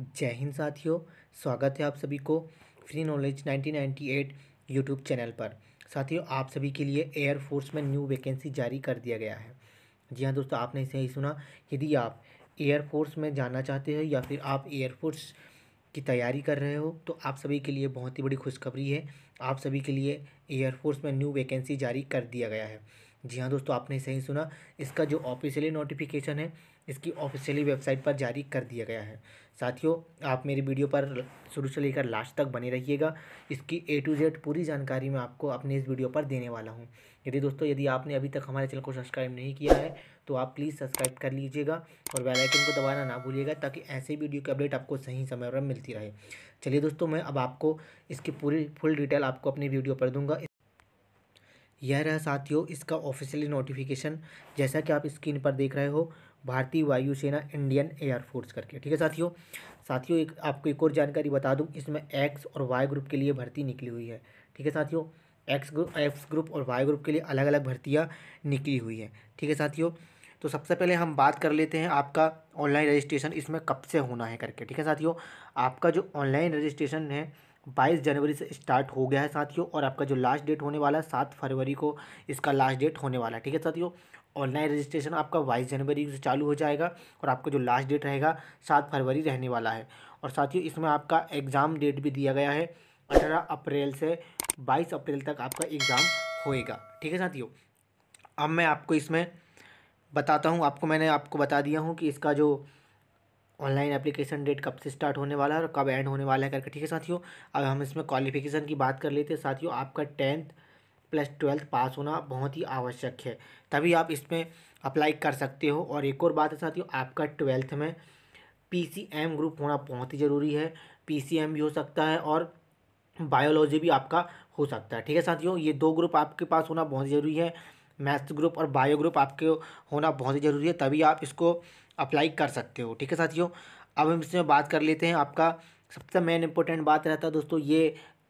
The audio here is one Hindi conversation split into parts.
जय हिंद साथियों स्वागत है आप सभी को फ्री नॉलेज 1998 यूट्यूब चैनल पर साथियों आप सभी के लिए एयर फोर्स में न्यू वैकेंसी जारी कर दिया गया है जी हाँ दोस्तों आपने सही सुना यदि आप एयर फोर्स में जाना चाहते हो या फिर आप एयर फोर्स की तैयारी कर रहे हो तो आप सभी के लिए बहुत ही बड़ी खुशखबरी है आप सभी के लिए एयरफोर्स में न्यू वैकेंसी जारी कर दिया गया है जी हाँ दोस्तों आपने सही सुना इसका जो ऑफिशियली नोटिफिकेशन है इसकी ऑफिशियली वेबसाइट पर जारी कर दिया गया है साथियों आप मेरी वीडियो पर शुरू से लेकर लास्ट तक बने रहिएगा इसकी ए टू जेड पूरी जानकारी मैं आपको अपने इस वीडियो पर देने वाला हूँ यदि दोस्तों यदि आपने अभी तक हमारे चैनल को सब्सक्राइब नहीं किया है तो आप प्लीज़ सब्सक्राइब कर लीजिएगा और बेलाइकन को दबाना ना भूलिएगा ताकि ऐसे वीडियो की अपडेट आपको सही समय पर मिलती रहे चलिए दोस्तों मैं अब आपको इसकी पूरी फुल डिटेल आपको अपनी वीडियो पर दूँगा यह रहा साथियों इसका ऑफिशियली नोटिफिकेशन जैसा कि आप स्क्रीन पर देख रहे हो भारतीय वायुसेना इंडियन एयरफोर्स करके ठीक है साथियों साथियों एक आपको एक और जानकारी बता दूं इसमें एक्स और वाई ग्रुप के लिए भर्ती निकली हुई है ठीक है साथियों एक्स ग्रुप एक्स ग्रुप और वाई ग्रुप के लिए अलग अलग भर्तियाँ निकली हुई है ठीक है साथियों तो सबसे पहले हम बात कर लेते हैं आपका ऑनलाइन रजिस्ट्रेशन इसमें कब से होना है करके ठीक है साथियों आपका जो ऑनलाइन रजिस्ट्रेशन है बाईस जनवरी से स्टार्ट हो गया है साथियों और आपका जो लास्ट डेट होने वाला है सात फरवरी को इसका लास्ट डेट होने वाला है ठीक है साथियों ऑनलाइन रजिस्ट्रेशन आपका बाईस जनवरी से चालू हो जाएगा और आपका जो लास्ट डेट रहेगा सात फरवरी रहने वाला है और साथ ही इसमें आपका एग्ज़ाम डेट भी दिया गया है अठारह अप्रैल से बाईस अप्रैल तक आपका एग्ज़ाम होएगा ठीक है साथियों अब मैं आपको इसमें बताता हूँ आपको मैंने आपको बता दिया हूँ कि इसका जो ऑनलाइन एप्लीकेशन डेट कब से स्टार्ट होने वाला है और कब एंड होने वाला है करके ठीक है साथियों अब हम इसमें क्वालिफिकेशन की बात कर लेते हैं साथियों आपका टेंथ प्लस ट्वेल्थ पास होना बहुत ही आवश्यक है तभी आप इसमें अप्लाई कर सकते हो और एक और बात है साथियों आपका ट्वेल्थ में पीसीएम ग्रुप होना बहुत ही ज़रूरी है पीसीएम भी हो सकता है और बायोलॉजी भी आपका हो सकता है ठीक है साथियों ये दो ग्रुप आपके पास होना बहुत ज़रूरी है मैथ्स ग्रुप और बायो ग्रुप आपके होना बहुत ही ज़रूरी है तभी आप इसको अप्लाई कर सकते हो ठीक है साथियों अब हम इसमें बात कर लेते हैं आपका सबसे मेन इंपॉर्टेंट बात रहता है दोस्तों ये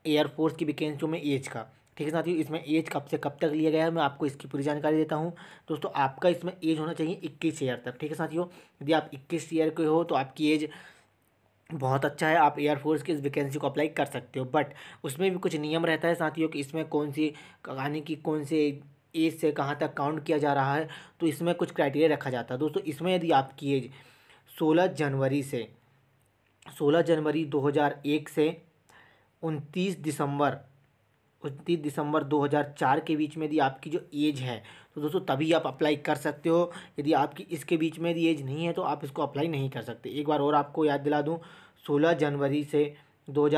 एयरफोर्स की वैकेंसियों में एज का ठीक है साथियों इसमें एज कब से कब तक लिया गया है मैं आपको इसकी पूरी जानकारी देता हूँ दोस्तों आपका इसमें एज होना चाहिए इक्कीस ईयर तक ठीक है साथियों यदि आप इक्कीस ईयर के हो तो आपकी एज बहुत अच्छा है आप एयरफोर्स की इस वैकेंसी को अप्लाई कर सकते हो बट उसमें भी कुछ नियम रहता है साथियों कि इसमें कौन सी यानी कि कौन से एज से कहाँ तक काउंट किया जा रहा है तो इसमें कुछ क्राइटेरिया रखा जाता है दोस्तों इसमें यदि आपकी एज सोलह जनवरी से सोलह जनवरी दो हज़ार एक से उनतीस दिसंबर उनतीस दिसंबर 2004 के बीच में यदि आपकी जो एज है तो दोस्तों तभी आप अप्लाई कर सकते हो यदि आपकी इसके बीच में यदि एज नहीं है तो आप इसको अप्लाई नहीं कर सकते एक बार और आपको याद दिला दूँ सोलह जनवरी से दो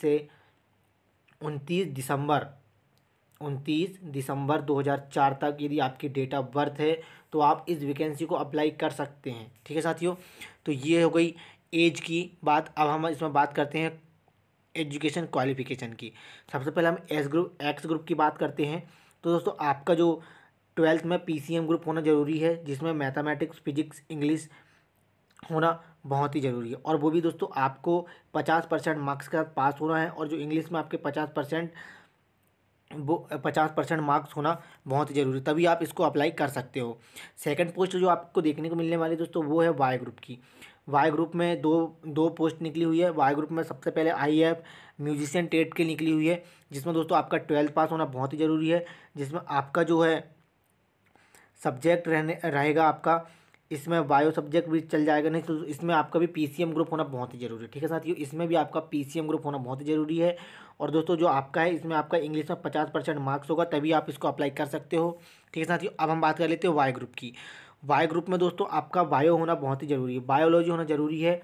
से उनतीस दिसंबर उनतीस दिसंबर 2004 तक यदि आपकी डेट ऑफ बर्थ है तो आप इस वैकेंसी को अप्लाई कर सकते हैं ठीक है साथियों तो ये हो गई एज की बात अब हम इसमें बात करते हैं एजुकेशन क्वालिफिकेशन की सबसे पहले हम एस ग्रुप एक्स ग्रुप की बात करते हैं तो दोस्तों आपका जो ट्वेल्थ में पीसीएम ग्रुप होना ज़रूरी है जिसमें मैथमेटिक्स फिजिक्स इंग्लिश होना बहुत ही ज़रूरी है और वो भी दोस्तों आपको पचास परसेंट मार्क्स के साथ पास होना है और जो इंग्लिश में आपके पचास परसेंट वो पचास परसेंट मार्क्स होना बहुत ही ज़रूरी तभी आप इसको अप्लाई कर सकते हो सेकंड पोस्ट जो आपको देखने को मिलने वाली दोस्तों वो है वाई ग्रुप की वाई ग्रुप में दो दो पोस्ट निकली हुई है वाई ग्रुप में सबसे पहले आई एफ म्यूजिशियन टेट की निकली हुई है जिसमें दोस्तों आपका ट्वेल्थ पास होना बहुत ही ज़रूरी है जिसमें आपका जो है सब्जेक्ट रहने रहेगा आपका इसमें बायो सब्जेक्ट भी चल जाएगा नहीं तो इसमें आपका भी पीसीएम ग्रुप होना बहुत ही ज़रूरी है ठीक है साथियों इसमें भी आपका पीसीएम ग्रुप होना बहुत ही ज़रूरी है और दोस्तों जो आपका है इसमें आपका इंग्लिश में पचास परसेंट मार्क्स होगा तभी आप इसको अप्लाई कर सकते हो ठीक है साथियों अब हम बात कर लेते हैं वाई ग्रुप की वाई ग्रुप में दोस्तों आपका बायो होना बहुत ही ज़रूरी है बायोलॉजी होना ज़रूरी है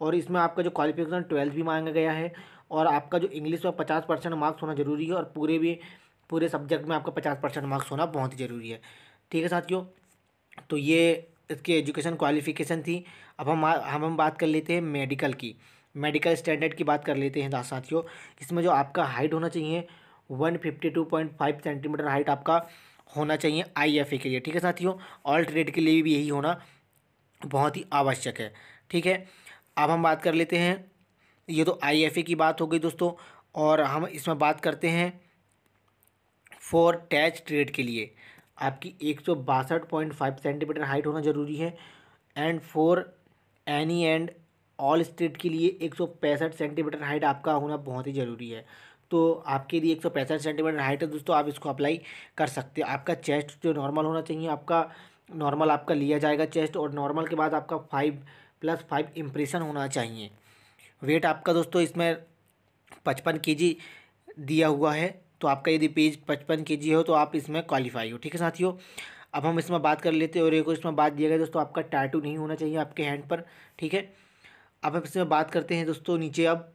और इसमें आपका जो क्वालिफिकेशन ट्वेल्थ भी मांगा गया है और आपका जो इंग्लिश में पचास परसेंट मार्क्स होना ज़रूरी है और पूरे भी पूरे सब्जेक्ट में आपका पचास परसेंट मार्क्स होना बहुत ही ज़रूरी है ठीक है साथियों तो ये इसकी एजुकेशन क्वालिफिकेशन थी अब हम हम हम बात कर लेते हैं मेडिकल की मेडिकल स्टैंडर्ड की बात कर लेते हैं साथियों इसमें जो आपका हाइट होना चाहिए one fifty two point five centimetre height आपका होना चाहिए आई एफ ए के लिए ठीक है साथियों ऑल ट्रेड के लिए भी यही होना बहुत ही आवश्यक है ठीक है अब हम बात कर लेते हैं ये तो आई एफ ए की बात हो गई दोस्तों और हम इसमें बात करते हैं फॉर टैच ट्रेड के लिए आपकी एक सौ बासठ पॉइंट फाइव सेंटीमीटर हाइट होना ज़रूरी है and for any and all straight के लिए एक सौ पैंसठ सेंटीमीटर हाइट आपका होना बहुत ही ज़रूरी है तो आपके लिए एक सौ पैंसठ सेंटीमीटर हाइट है दोस्तों आप इसको अप्लाई कर सकते हैं आपका चेस्ट जो नॉर्मल होना चाहिए आपका नॉर्मल आपका लिया जाएगा चेस्ट और नॉर्मल के बाद आपका फाइव प्लस फाइव इम्प्रेशन होना चाहिए वेट आपका दोस्तों इसमें पचपन के जी दिया हुआ है तो आपका यदि पेज पचपन के जी हो तो आप इसमें क्वालिफाई हो ठीक है साथियों अब हम इसमें बात कर लेते हैं और एक इसमें बात दिया गया दोस्तों आपका टाटू नहीं होना चाहिए आपके हैंड पर ठीक है अब हम इसमें बात करते हैं दोस्तों नीचे अब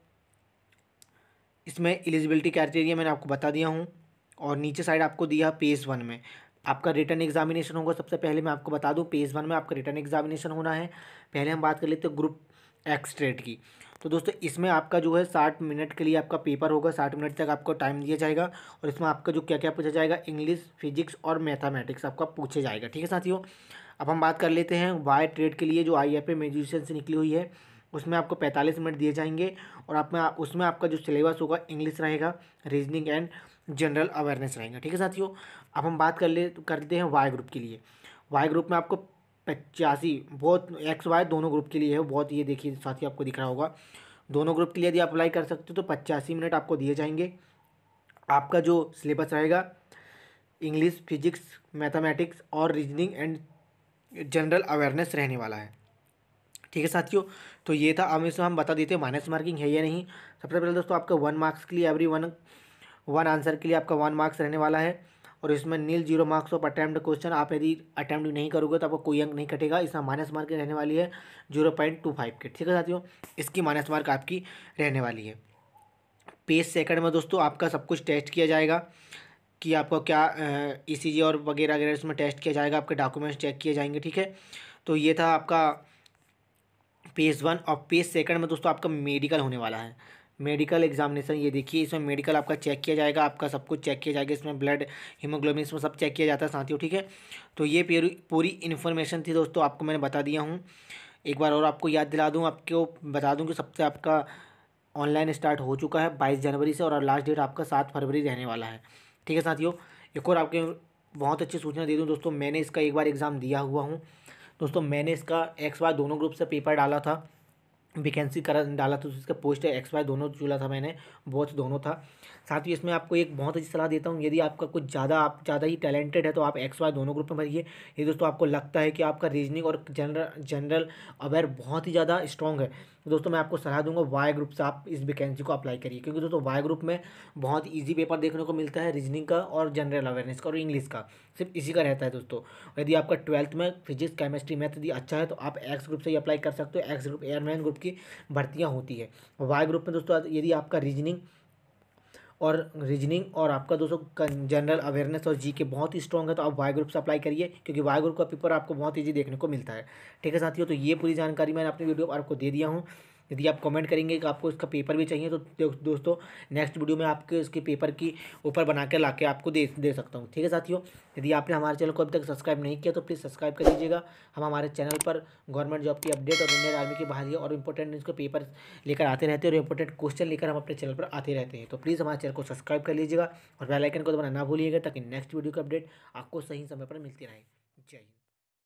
इसमें एलिजिबिलिटी क्राइटेरिया मैंने आपको बता दिया हूँ और नीचे साइड आपको दिया पेज वन में आपका रिटर्न एग्जामिनेशन होगा सबसे पहले मैं आपको बता दूँ पेज वन में आपका रिटर्न एग्जामिनेशन होना है पहले हम बात कर लेते हैं ग्रुप एक्स ट्रेड की तो दोस्तों इसमें आपका जो है साठ मिनट के लिए आपका पेपर होगा साठ मिनट तक आपको टाइम दिया जाएगा और इसमें आपका जो क्या क्या पूछा जाएगा इंग्लिश फिजिक्स और मैथामेटिक्स आपका पूछे जाएगा ठीक है साथियों अब हम बात कर लेते हैं वाई ट्रेड के लिए जो आई एफ म्यूजिशियन से निकली हुई है उसमें आपको पैंतालीस मिनट दिए जाएंगे और आप में उसमें आपका जो सिलेबस होगा इंग्लिश रहेगा रीजनिंग एंड जनरल अवेयरनेस रहेगा ठीक है साथियों अब हम बात कर ले करते हैं वाई ग्रुप के लिए वाई ग्रुप में आपको पचासी बहुत एक्स वाई दोनों ग्रुप के लिए है बहुत ये देखिए साथी आपको दिख रहा होगा दोनों ग्रुप के लिए यदि आप अप्लाई कर सकते हो तो पचासी मिनट आपको दिए जाएंगे आपका जो सिलेबस रहेगा इंग्लिश फिजिक्स मैथमेटिक्स और रीजनिंग एंड जनरल अवेयरनेस रहने वाला है ठीक है साथियों तो ये था अब इसमें हम बता देते हैं माइनस मार्किंग है या नहीं सबसे पहले दोस्तों आपका वन मार्क्स के लिए एवरी वन वन आंसर के लिए आपका वन मार्क्स रहने वाला है और इसमें nil zero marks of attempt question आप यदि अटैम्प्ट नहीं करोगे तो आपको कोई अंक नहीं कटेगा इसमें माइनस मार्क रहने वाली है जीरो पॉइंट टू फाइव के ठीक है साथियों इसकी माइनस मार्क आपकी रहने वाली है पेज सेकंड में दोस्तों आपका सब कुछ टेस्ट किया जाएगा कि आपको क्या ई e और वगैरह वगैरह इसमें टेस्ट किया जाएगा आपके डॉक्यूमेंट्स चेक किए जाएंगे ठीक है तो ये था आपका पेज वन और पेज सेकंड में दोस्तों आपका मेडिकल होने वाला है मेडिकल एग्जामिनेशन ये देखिए इसमें मेडिकल आपका चेक किया जाएगा आपका सब कुछ चेक किया जाएगा इसमें ब्लड हीमोग्लोबिन इसमें सब चेक किया जाता है साथियों ठीक है तो ये पूरी इन्फॉर्मेशन थी दोस्तों आपको मैंने बता दिया हूँ एक बार और आपको याद दिला दूँ आपको बता दूँ कि सबसे आपका ऑनलाइन स्टार्ट हो चुका है बाईस जनवरी से और लास्ट डेट आपका सात फरवरी रहने वाला है ठीक है साथियों एक और आपके बहुत अच्छी सूचना दे दूँ दोस्तों मैंने इसका एक बार एग्ज़ाम दिया हुआ हूँ दोस्तों मैंने इसका एक्स वाई दोनों ग्रुप से पेपर डाला था वैकेंसी करा डाला था उसका पोस्ट एक्स वाई दोनों चुला था मैंने बहुत दोनों था साथ ही इसमें आपको एक बहुत अच्छी सलाह देता हूँ यदि आपका कुछ ज़्यादा आप ज़्यादा ही टैलेंटेड है तो आप एक्स वाई दोनों ग्रुप में भरिए यदि दोस्तों आपको लगता है कि आपका रीजनिंग और जनरल जनरल अवेयर बहुत ही ज़्यादा स्ट्रॉन्ग है तो दोस्तों मैं आपको सलाह दूंगा वाई ग्रुप से आप इस वैकेंसी को अप्लाई करिए क्योंकि दोस्तों वाई ग्रुप में बहुत ईजी पेपर देखने को मिलता है रीजनिंग का और जनरल अवेयरनेस का और इंग्लिश का सिर्फ इसी का रहता है दोस्तों यदि आपका ट्वेल्थ में फिजिक्स केमिस्ट्री मैथ यदि अच्छा है तो आप एक्स ग्रुप से ही अप्लाई कर सकते हो एक्स ग्रुप एयरमैन ग्रुप की भर्तियाँ होती है वाई ग्रुप में दोस्तों यदि आपका रीजनिंग और रीजनिंग और आपका दोस्तों जनरल अवेयरनेस और जी के बहुत ही स्ट्रॉन्ग है तो आप वाई ग्रुप से अप्लाई करिए क्योंकि वाई ग्रुप का पेपर आपको बहुत ईजी देखने को मिलता है ठीक है साथियों तो ये पूरी जानकारी मैंने अपनी वीडियो आपको दे दिया हूँ यदि आप कमेंट करेंगे कि आपको इसका पेपर भी चाहिए तो दोस्तों नेक्स्ट वीडियो में आपके इसके पेपर की ऊपर बना के ला के आपको दे दे सकता हूँ ठीक है साथियों यदि आपने हमारे चैनल को अभी तक सब्सक्राइब नहीं किया तो प्लीज़ सब्सक्राइब कर लीजिएगा हम हमारे चैनल पर गवर्नमेंट जॉब की अपडेट और इंडियन आर्मी की बहाली और इंपॉर्टेंट न्यूज़ के पेपर लेकर आते रहते हैं और इंपॉर्टेंट क्वेश्चन लेकर हम अपने चैनल पर आते रहते हैं तो प्लीज़ हमारे चैनल को सब्सक्राइब कर लीजिएगा और बेलाइकन को दबाना ना भूलिएगा ताकि नेक्स्ट वीडियो की अपडेट आपको सही समय पर मिलती रहे